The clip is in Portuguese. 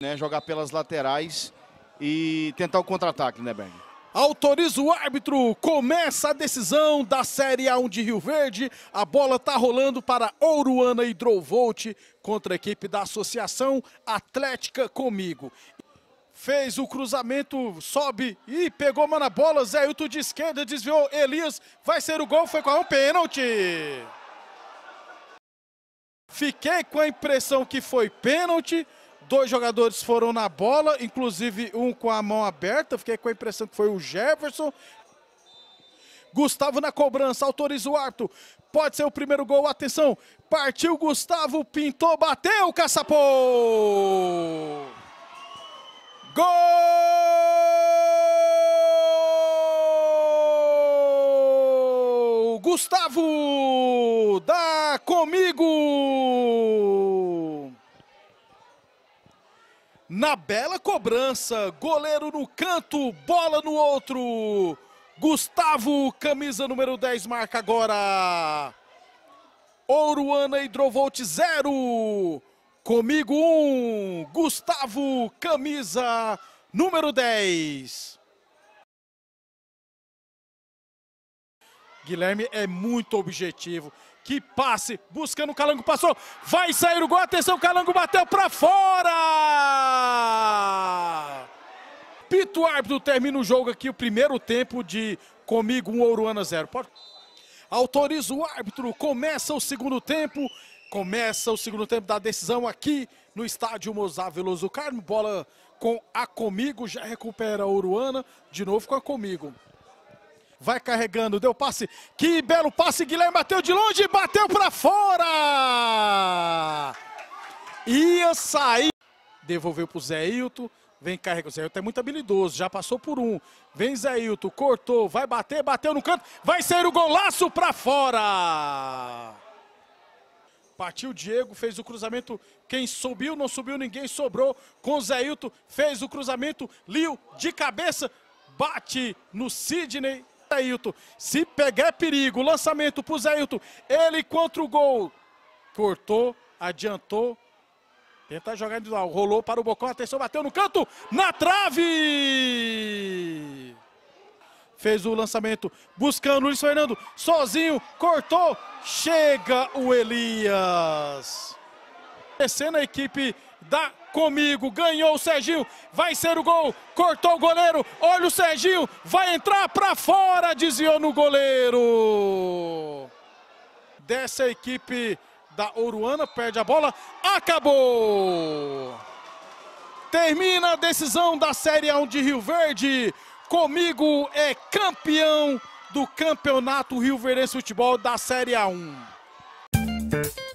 né, jogar pelas laterais e tentar o contra-ataque, né, Berg? Autoriza o árbitro, começa a decisão da Série A1 de Rio Verde. A bola tá rolando para Ouruana Drovolt contra a equipe da Associação Atlética Comigo. Fez o cruzamento, sobe e pegou mano a bola. Zé Hilton de esquerda desviou. Elias vai ser o gol, foi com a um pênalti. Fiquei com a impressão que foi pênalti, Dois jogadores foram na bola, inclusive um com a mão aberta. Fiquei com a impressão que foi o Jefferson. Gustavo na cobrança, autoriza o Arthur. Pode ser o primeiro gol, atenção. Partiu Gustavo, pintou, bateu, Caçapô! Gol! Gustavo! Dá comigo! na bela cobrança, goleiro no canto, bola no outro. Gustavo, camisa número 10, marca agora. Oruana Hidrovolt 0. Comigo 1. Um. Gustavo, camisa número 10. Guilherme é muito objetivo. Que passe, buscando o Calango, passou, vai sair o gol, atenção, Calango bateu para fora! Pito árbitro termina o jogo aqui, o primeiro tempo de comigo um Oruana zero. Pode... Autoriza o árbitro, começa o segundo tempo, começa o segundo tempo da decisão aqui no estádio Mozar Veloso Carmo, bola com a comigo, já recupera a Uruana, de novo com a comigo vai carregando, deu passe, que belo passe, Guilherme bateu de longe, bateu para fora! Ia sair, devolveu para Zé Hilton, vem carregando, Zé Hilton é muito habilidoso, já passou por um, vem Zé Hilton, cortou, vai bater, bateu no canto, vai sair o golaço para fora! Partiu Diego, fez o cruzamento. Quem subiu, não subiu ninguém, sobrou com o Zé Hilton, fez o cruzamento. Liu de cabeça, bate no Sidney. Ailton. Se pegar é perigo. Lançamento pro Zé Ailton. Ele contra o gol. Cortou, adiantou. Tenta jogar individual. Rolou para o Bocó. Atenção, bateu no canto. Na trave! Fez o lançamento buscando o Luiz Fernando. Sozinho, cortou. Chega o Elias. Descendo a equipe da comigo, ganhou o Serginho, vai ser o gol, cortou o goleiro, olha o Serginho, vai entrar para fora, desviou no goleiro. Dessa equipe da Oruana, perde a bola, acabou! Termina a decisão da Série 1 de Rio Verde, comigo é campeão do Campeonato Rio Verdense Futebol da Série A1.